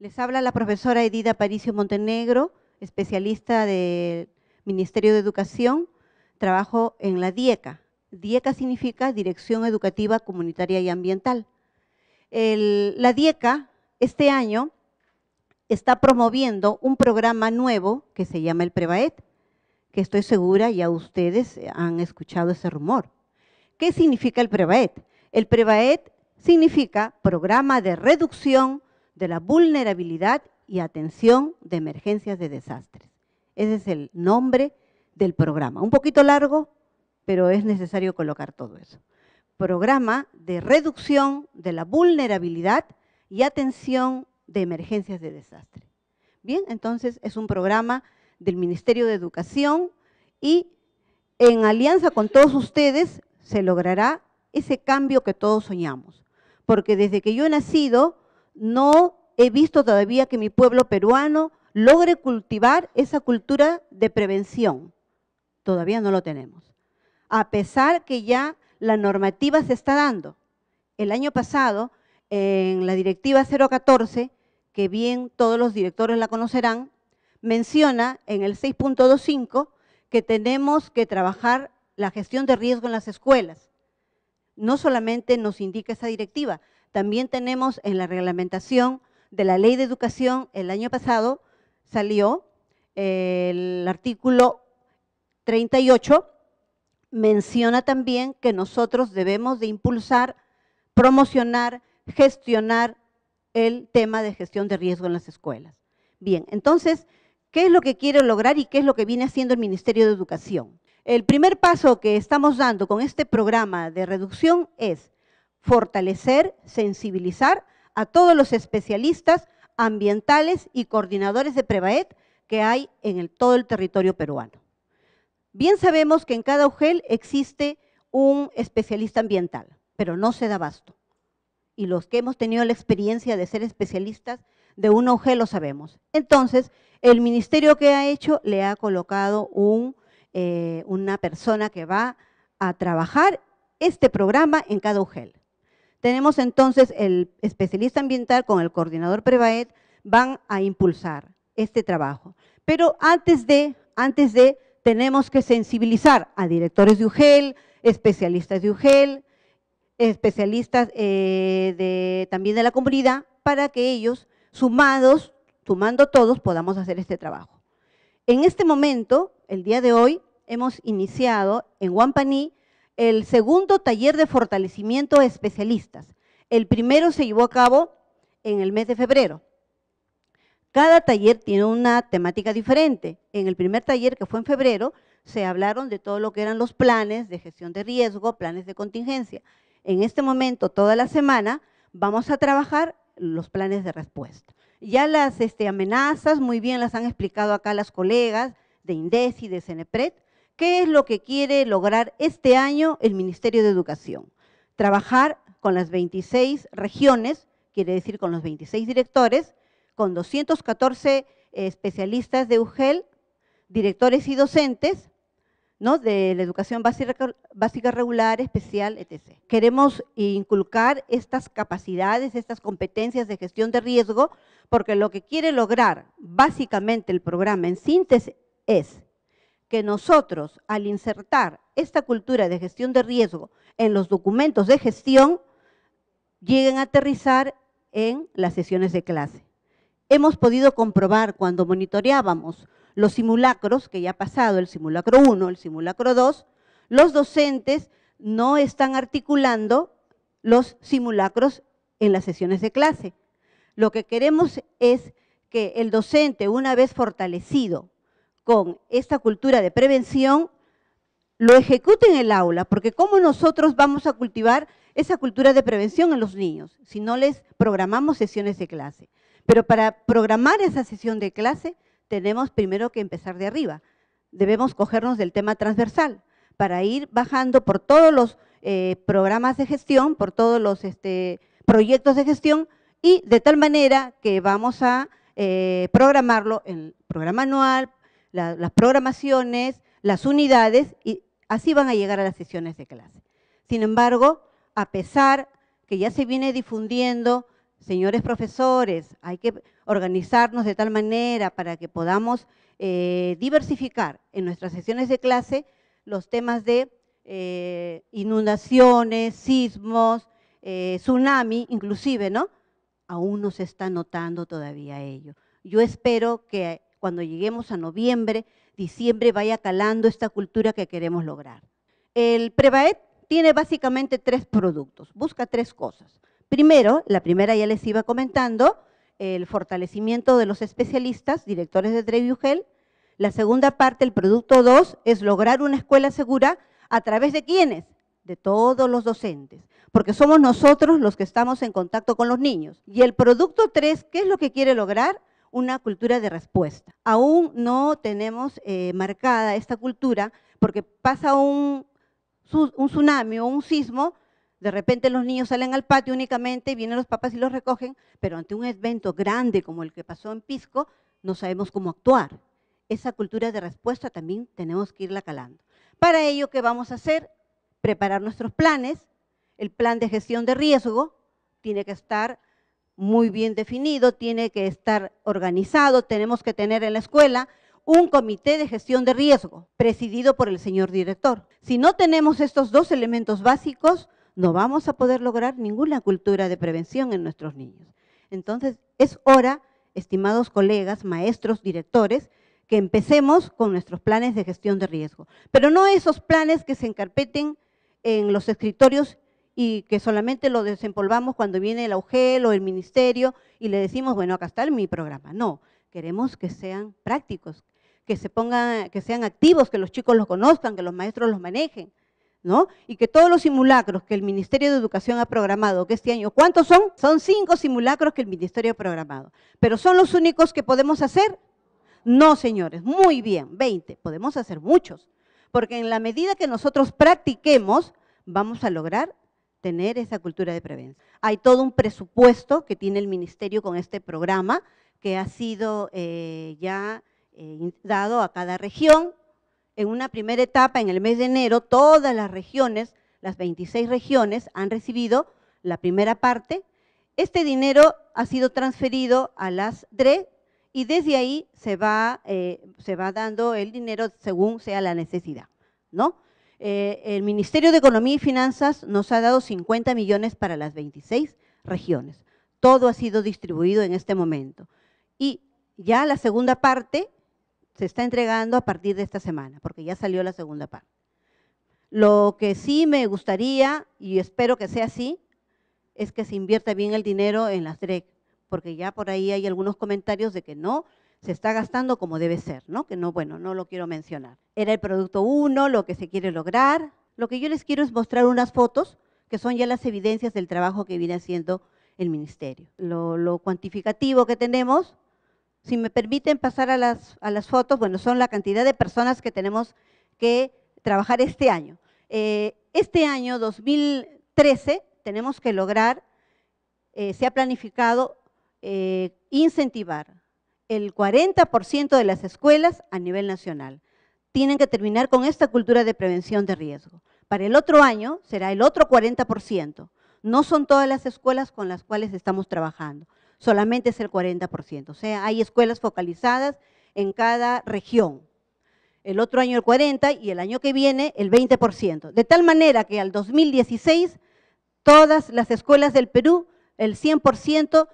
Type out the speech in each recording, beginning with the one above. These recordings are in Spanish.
Les habla la profesora Edida Paricio Montenegro, especialista del Ministerio de Educación. Trabajo en la DIECA. DIECA significa Dirección Educativa Comunitaria y Ambiental. la DIECA este año está promoviendo un programa nuevo que se llama el PREVAET, que estoy segura ya ustedes han escuchado ese rumor. ¿Qué significa el PREVAET? El PREVAET significa Programa de Reducción de la Vulnerabilidad y Atención de Emergencias de Desastres. Ese es el nombre del programa. Un poquito largo, pero es necesario colocar todo eso. Programa de Reducción de la Vulnerabilidad y Atención de Emergencias de Desastres. Bien, entonces es un programa del Ministerio de Educación y en alianza con todos ustedes se logrará ese cambio que todos soñamos. Porque desde que yo he nacido no he visto todavía que mi pueblo peruano logre cultivar esa cultura de prevención. Todavía no lo tenemos. A pesar que ya la normativa se está dando. El año pasado, en la directiva 014, que bien todos los directores la conocerán, menciona en el 6.25 que tenemos que trabajar la gestión de riesgo en las escuelas. No solamente nos indica esa directiva, también tenemos en la reglamentación de la Ley de Educación, el año pasado salió eh, el artículo 38, menciona también que nosotros debemos de impulsar, promocionar, gestionar el tema de gestión de riesgo en las escuelas. Bien, entonces qué es lo que quiero lograr y qué es lo que viene haciendo el Ministerio de Educación. El primer paso que estamos dando con este programa de reducción es fortalecer, sensibilizar a todos los especialistas ambientales y coordinadores de PREVAET que hay en todo el territorio peruano. Bien sabemos que en cada UGEL existe un especialista ambiental, pero no se da abasto. Y los que hemos tenido la experiencia de ser especialistas de un UGEL lo sabemos. Entonces, el ministerio que ha hecho le ha colocado eh, una persona que va a trabajar este programa en cada UGEL. Tenemos entonces el especialista ambiental con el coordinador Prevaed, van a impulsar este trabajo. Pero antes de, antes de, tenemos que sensibilizar a directores de UGEL, especialistas de UGEL, especialistas eh, también de la comunidad, para que ellos sumados, sumando todos, podamos hacer este trabajo. En este momento, el día de hoy, hemos iniciado en Huampaní el segundo taller de fortalecimiento especialistas. El primero se llevó a cabo en el mes de febrero. Cada taller tiene una temática diferente. En el primer taller, que fue en febrero, se hablaron de todo lo que eran los planes de gestión de riesgo, planes de contingencia. En este momento, toda la semana, vamos a trabajar los planes de respuesta. Ya las este, amenazas, muy bien las han explicado acá las colegas de INDES y de CENEPRED, qué es lo que quiere lograr este año el Ministerio de Educación. Trabajar con las 26 regiones, quiere decir con los 26 directores, con 214 eh, especialistas de UGEL, directores y docentes, de la educación básica, básica regular, especial, etc. Queremos inculcar estas capacidades, estas competencias de gestión de riesgo, porque lo que quiere lograr básicamente el programa en síntesis es que nosotros, al insertar esta cultura de gestión de riesgo en los documentos de gestión, lleguen a aterrizar en las sesiones de clase. Hemos podido comprobar cuando monitoreábamos los simulacros, que ya ha pasado, el simulacro 1, el simulacro 2, los docentes no están articulando los simulacros en las sesiones de clase. Lo que queremos es que el docente, una vez fortalecido con esta cultura de prevención, lo ejecute en el aula, porque ¿cómo nosotros vamos a cultivar esa cultura de prevención en los niños si no les programamos sesiones de clase? Pero para programar esa sesión de clase tenemos primero que empezar de arriba. Debemos cogernos del tema transversal para ir bajando por todos los eh, programas de gestión, por todos los este, proyectos de gestión y de tal manera que vamos a eh, programarlo en el programa anual, las programaciones, las unidades y así van a llegar a las sesiones de clase. Sin embargo, a pesar que ya se viene difundiendo señores profesores, hay que organizarnos de tal manera para que podamos eh, diversificar en nuestras sesiones de clase los temas de eh, inundaciones, sismos, eh, tsunami, inclusive, ¿no? Aún no se está notando todavía ello. Yo espero que cuando lleguemos a noviembre, diciembre, vaya calando esta cultura que queremos lograr. El Prevaet tiene básicamente tres productos, busca tres cosas. Primero, la primera ya les iba comentando, el fortalecimiento de los especialistas, directores de Treviugel. La segunda parte, el producto dos, es lograr una escuela segura a través de quiénes? De todos los docentes, porque somos nosotros los que estamos en contacto con los niños. Y el producto 3, ¿qué es lo que quiere lograr? Una cultura de respuesta. Aún no tenemos eh, marcada esta cultura porque pasa un tsunami o un sismo de repente los niños salen al patio únicamente, vienen los papás y los recogen, pero ante un evento grande como el que pasó en Pisco, no sabemos cómo actuar. Esa cultura de respuesta también tenemos que irla calando. Para ello, ¿qué vamos a hacer? Preparar nuestros planes. El plan de gestión de riesgo tiene que estar muy bien definido, tiene que estar organizado, tenemos que tener en la escuela un comité de gestión de riesgo presidido por el señor director. Si no tenemos estos dos elementos básicos, no vamos a poder lograr ninguna cultura de prevención en nuestros niños. Entonces, es hora, estimados colegas, maestros, directores, que empecemos con nuestros planes de gestión de riesgo. Pero no esos planes que se encarpeten en los escritorios y que solamente los desempolvamos cuando viene el AUGEL o el ministerio y le decimos, bueno, acá está mi programa. No, queremos que sean prácticos, que, se pongan, que sean activos, que los chicos los conozcan, que los maestros los manejen, ¿no? Y que todos los simulacros que el Ministerio de Educación ha programado, que este año, ¿cuántos son? Son cinco simulacros que el Ministerio ha programado. ¿Pero son los únicos que podemos hacer? No, señores, muy bien, 20. Podemos hacer muchos, porque en la medida que nosotros practiquemos, vamos a lograr tener esa cultura de prevención. Hay todo un presupuesto que tiene el Ministerio con este programa, que ha sido eh, ya eh, dado a cada región, en una primera etapa, en el mes de enero, todas las regiones, las 26 regiones, han recibido la primera parte. Este dinero ha sido transferido a las DRE y desde ahí se va, eh, se va dando el dinero según sea la necesidad. ¿no? Eh, el Ministerio de Economía y Finanzas nos ha dado 50 millones para las 26 regiones. Todo ha sido distribuido en este momento. Y ya la segunda parte se está entregando a partir de esta semana, porque ya salió la segunda parte. Lo que sí me gustaría, y espero que sea así, es que se invierta bien el dinero en las DREC, porque ya por ahí hay algunos comentarios de que no se está gastando como debe ser, ¿no? Que no, bueno, no lo quiero mencionar. Era el producto uno, lo que se quiere lograr. Lo que yo les quiero es mostrar unas fotos que son ya las evidencias del trabajo que viene haciendo el ministerio. Lo, lo cuantificativo que tenemos si me permiten pasar a las, fotos, bueno, son la cantidad de personas que tenemos que trabajar este año. Eh, este año, 2013, tenemos que lograr, eh, se ha planificado eh, incentivar el 40% de las escuelas a nivel nacional. Tienen que terminar con esta cultura de prevención de riesgo. Para el otro año será el otro 40%. No son todas las escuelas con las cuales estamos trabajando solamente es el 40%. O sea, hay escuelas focalizadas en cada región. El otro año el 40% y el año que viene el 20%. De tal manera que al 2016 todas las escuelas del Perú, el 100%,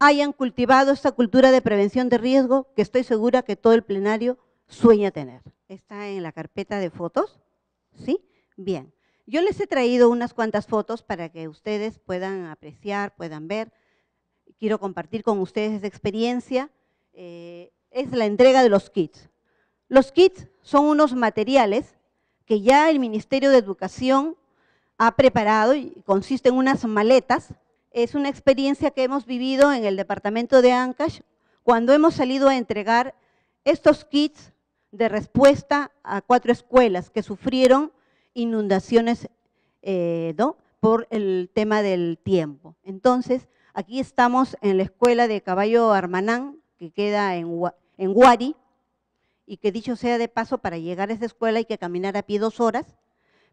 hayan cultivado esta cultura de prevención de riesgo que estoy segura que todo el plenario sueña tener. Está en la carpeta de fotos, ¿sí? Bien. Yo les he traído unas cuantas fotos para que ustedes puedan apreciar, puedan ver quiero compartir con ustedes esa experiencia, eh, es la entrega de los kits. Los kits son unos materiales que ya el Ministerio de Educación ha preparado y consiste en unas maletas. Es una experiencia que hemos vivido en el departamento de Ancash cuando hemos salido a entregar estos kits de respuesta a cuatro escuelas que sufrieron inundaciones eh, por el tema del tiempo. Entonces, Aquí estamos en la escuela de Caballo Armanán, que queda en, en Guari, y que dicho sea de paso, para llegar a esa escuela hay que caminar a pie dos horas,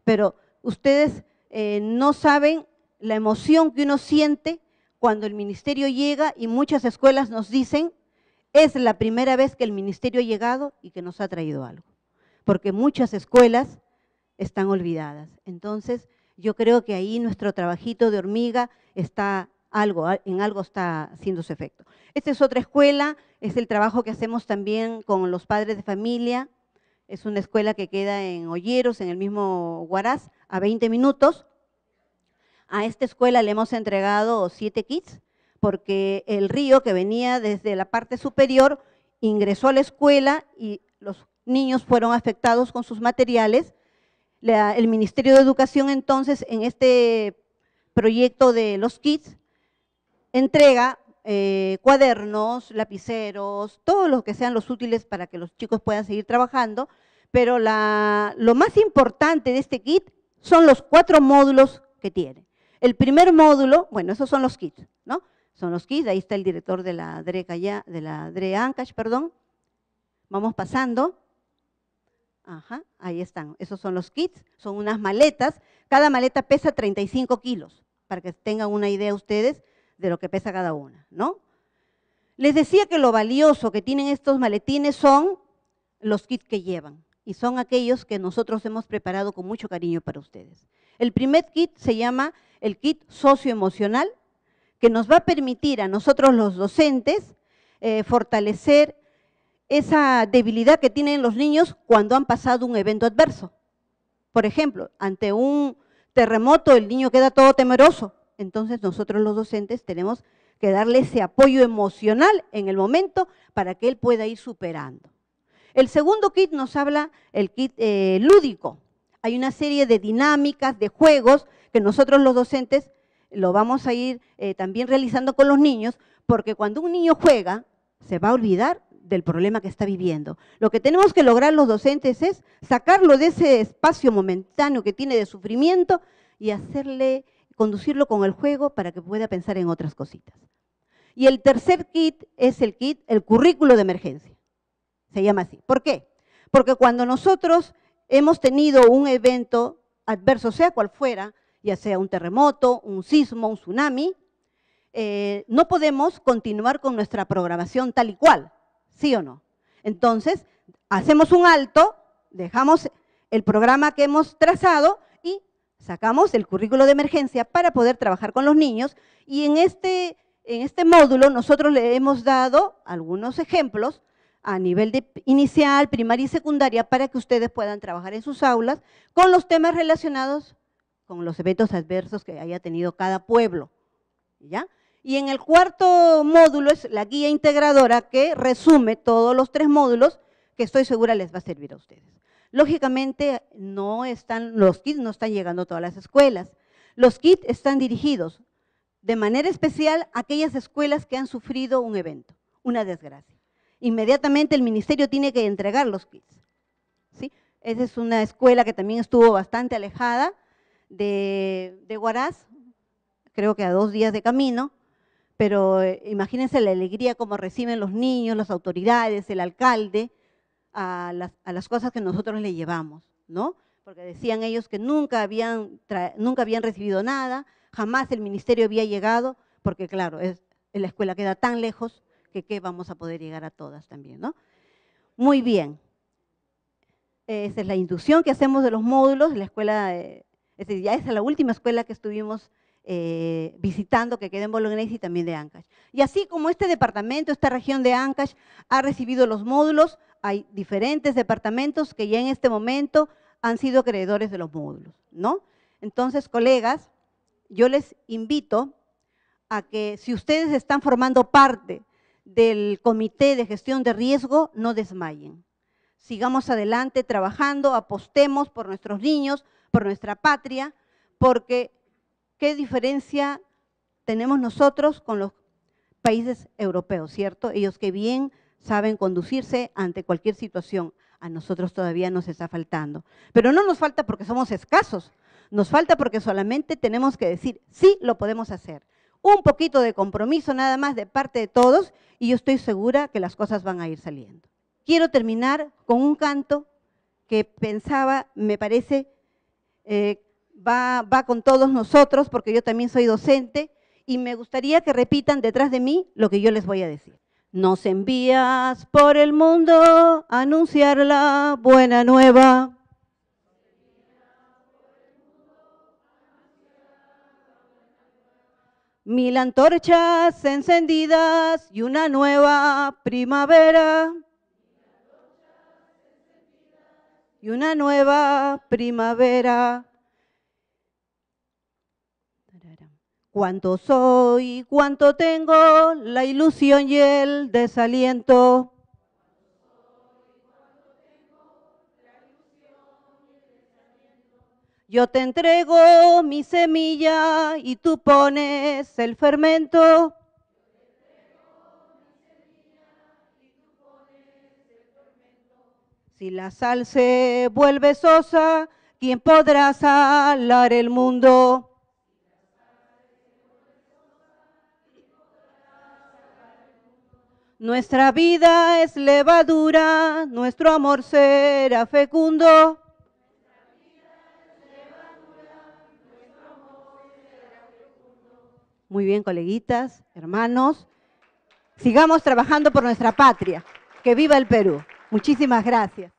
pero ustedes eh, no saben la emoción que uno siente cuando el ministerio llega y muchas escuelas nos dicen, es la primera vez que el ministerio ha llegado y que nos ha traído algo, porque muchas escuelas están olvidadas. Entonces, yo creo que ahí nuestro trabajito de hormiga está algo, en algo está haciendo su efecto. Esta es otra escuela, es el trabajo que hacemos también con los padres de familia. Es una escuela que queda en Olleros, en el mismo Huaraz, a 20 minutos. A esta escuela le hemos entregado siete kits, porque el río que venía desde la parte superior ingresó a la escuela y los niños fueron afectados con sus materiales. el Ministerio de Educación entonces en este proyecto de los kits entrega eh, cuadernos, lapiceros, todos los que sean los útiles para que los chicos puedan seguir trabajando, pero lo más importante de este kit son los cuatro módulos que tiene. El primer módulo, bueno, esos son los kits, ¿no? Son los kits, ahí está el director de la DRE, ya, de la DRE Ancash, perdón. Vamos pasando. Ajá, ahí están, esos son los kits, son unas maletas. Cada maleta pesa 35 kilos, para que tengan una idea ustedes de lo que pesa cada una, ¿no? Les decía que lo valioso que tienen estos maletines son los kits que llevan y son aquellos que nosotros hemos preparado con mucho cariño para ustedes. El primer kit se llama el kit socioemocional, que nos va a permitir a nosotros los docentes eh, fortalecer esa debilidad que tienen los niños cuando han pasado un evento adverso. Por ejemplo, ante un terremoto el niño queda todo temeroso, entonces nosotros los docentes tenemos que darle ese apoyo emocional en el momento para que él pueda ir superando. El segundo kit nos habla, el kit eh, lúdico. Hay una serie de dinámicas, de juegos que nosotros los docentes lo vamos a ir eh, también realizando con los niños, porque cuando un niño juega, se va a olvidar del problema que está viviendo. Lo que tenemos que lograr los docentes es sacarlo de ese espacio momentáneo que tiene de sufrimiento y hacerle conducirlo con el juego para que pueda pensar en otras cositas. Y el tercer kit es el kit, el currículo de emergencia. Se llama así. ¿Por qué? Porque cuando nosotros hemos tenido un evento adverso, sea cual fuera, ya sea un terremoto, un sismo, un tsunami, eh, no podemos continuar con nuestra programación tal y cual, ¿sí o no? Entonces, hacemos un alto, dejamos el programa que hemos trazado Sacamos el currículo de emergencia para poder trabajar con los niños y en este, en este módulo nosotros le hemos dado algunos ejemplos a nivel de inicial, primaria y secundaria para que ustedes puedan trabajar en sus aulas con los temas relacionados con los eventos adversos que haya tenido cada pueblo. ¿Ya? Y en el cuarto módulo es la guía integradora que resume todos los tres módulos que estoy segura les va a servir a ustedes. Lógicamente no están, los kits no están llegando a todas las escuelas. Los kits están dirigidos de manera especial a aquellas escuelas que han sufrido un evento, una desgracia. Inmediatamente el ministerio tiene que entregar los kits. ¿sí? Esa es una escuela que también estuvo bastante alejada de, de Guaraz, creo que a dos días de camino, pero eh, imagínense la alegría como reciben los niños, las autoridades, el alcalde, a las, cosas que nosotros le llevamos, ¿no? Porque decían ellos que nunca habían, nunca habían recibido nada, jamás el ministerio había llegado, porque claro, es, la escuela queda tan lejos que qué vamos a poder llegar a todas también, ¿no? Muy bien. Esa es la inducción que hacemos de los módulos, la escuela, eh, es decir, ya esa es la última escuela que estuvimos eh, visitando, que queda en Bolognese y también de Ancash. Y así como este departamento, esta región de Ancash ha recibido los módulos, hay diferentes departamentos que ya en este momento han sido acreedores de los módulos, ¿no? Entonces, colegas, yo les invito a que si ustedes están formando parte del Comité de Gestión de Riesgo, no desmayen. Sigamos adelante trabajando, apostemos por nuestros niños, por nuestra patria, porque qué diferencia tenemos nosotros con los países europeos, ¿cierto? Ellos que bien saben conducirse ante cualquier situación. A nosotros todavía nos está faltando. Pero no nos falta porque somos escasos, nos falta porque solamente tenemos que decir, sí, lo podemos hacer. Un poquito de compromiso nada más de parte de todos y yo estoy segura que las cosas van a ir saliendo. Quiero terminar con un canto que pensaba, me parece, eh, va, va con todos nosotros porque yo también soy docente y me gustaría que repitan detrás de mí lo que yo les voy a decir. Nos envías por el mundo a anunciar la buena nueva. Mil antorchas encendidas y una nueva primavera. Y una nueva primavera. Cuánto soy, cuánto tengo, la ilusión y el desaliento. Yo te entrego mi semilla y tú pones el fermento. Si la sal se vuelve sosa, ¿quién podrá salar el mundo? Nuestra vida es levadura, nuestro amor será fecundo. Muy bien, coleguitas, hermanos. Sigamos trabajando por nuestra patria. Que viva el Perú. Muchísimas gracias.